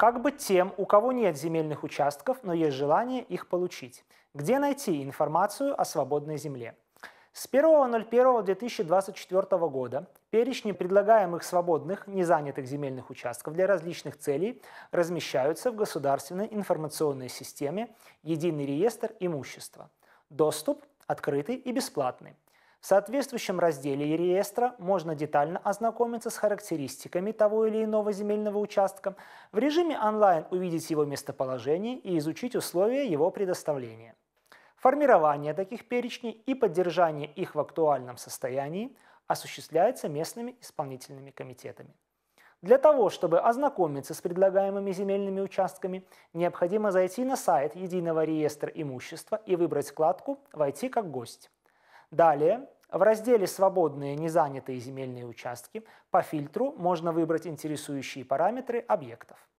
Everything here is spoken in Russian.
как бы тем, у кого нет земельных участков, но есть желание их получить. Где найти информацию о свободной земле? С 1.01.2024 года перечни предлагаемых свободных, незанятых земельных участков для различных целей размещаются в Государственной информационной системе «Единый реестр имущества». Доступ открытый и бесплатный. В соответствующем разделе реестра можно детально ознакомиться с характеристиками того или иного земельного участка, в режиме онлайн увидеть его местоположение и изучить условия его предоставления. Формирование таких перечней и поддержание их в актуальном состоянии осуществляется местными исполнительными комитетами. Для того, чтобы ознакомиться с предлагаемыми земельными участками, необходимо зайти на сайт Единого реестра имущества и выбрать вкладку «Войти как гость». Далее, в разделе «Свободные незанятые земельные участки» по фильтру можно выбрать интересующие параметры объектов.